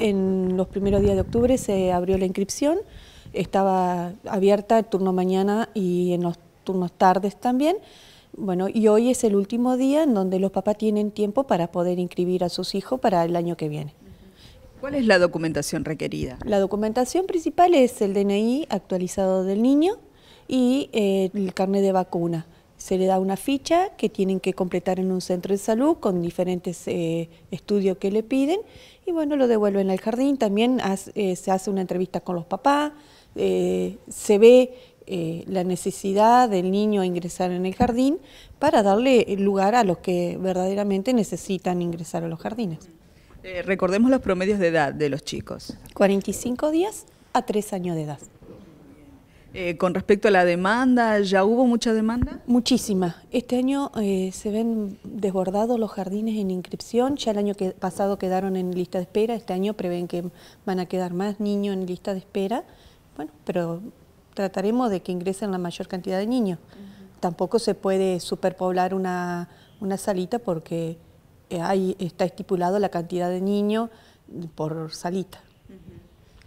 En los primeros días de octubre se abrió la inscripción, estaba abierta el turno mañana y en los turnos tardes también. Bueno, y hoy es el último día en donde los papás tienen tiempo para poder inscribir a sus hijos para el año que viene. ¿Cuál es la documentación requerida? La documentación principal es el DNI actualizado del niño y eh, el carnet de vacuna se le da una ficha que tienen que completar en un centro de salud con diferentes eh, estudios que le piden y bueno, lo devuelven al jardín, también eh, se hace una entrevista con los papás, eh, se ve la necesidad del niño a ingresar en el jardín para darle lugar a los que verdaderamente necesitan ingresar a los jardines. recordemos los promedios de edad de los chicos. 45 días a 3 años de edad. Eh, con respecto a la demanda, ¿ya hubo mucha demanda? Muchísima. Este año eh, se ven desbordados los jardines en inscripción, ya el año pasado quedaron en lista de espera, este año prevén que van a quedar más niños en lista de espera, bueno, pero trataremos de que ingresen la mayor cantidad de niños. Tampoco se puede superpoblar una, una salita porque eh, ahí está estipulado la cantidad de niños por salita.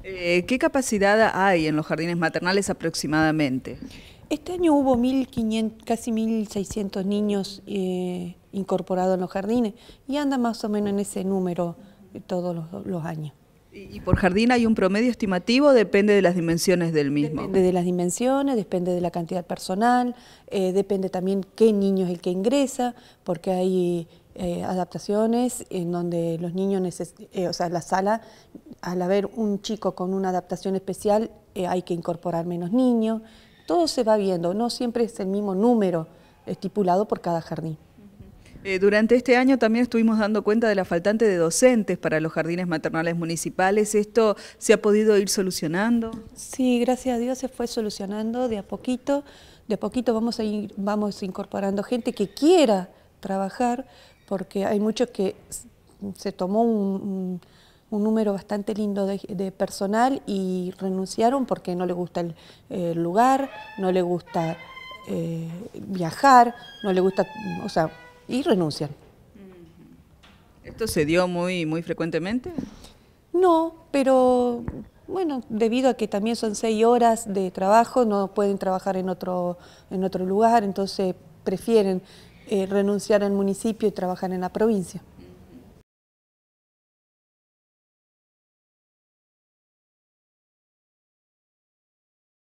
Eh, ¿Qué capacidad hay en los jardines maternales aproximadamente? Este año hubo 1500, casi 1.600 niños eh, incorporados en los jardines y anda más o menos en ese número eh, todos los, años. ¿Y por jardín hay un promedio estimativo? Depende de las dimensiones del mismo. Depende de las dimensiones, depende de la cantidad personal, depende también qué niño es el que ingresa, porque hay eh, adaptaciones en donde los niños, eh, o sea, la sala, al haber un chico con una adaptación especial, eh, hay que incorporar menos niños. Todo se va viendo, no siempre es el mismo número estipulado por cada jardín. durante este año también estuvimos dando cuenta de la faltante de docentes para los jardines maternales municipales. ¿Esto se ha podido ir solucionando? Sí, gracias a Dios se fue solucionando de a poquito. De a poquito vamos, a ir, vamos incorporando gente que quiera trabajar, porque hay muchos que se tomó un, número bastante lindo de, personal y renunciaron porque no le gusta el, lugar, no le gusta eh, viajar, no le gusta, o sea, y renuncian. ¿Esto se dio muy, muy frecuentemente? No, pero bueno, debido a que también son seis horas de trabajo, no pueden trabajar en otro, en otro lugar, entonces prefieren eh, renunciar al municipio y trabajar en la provincia.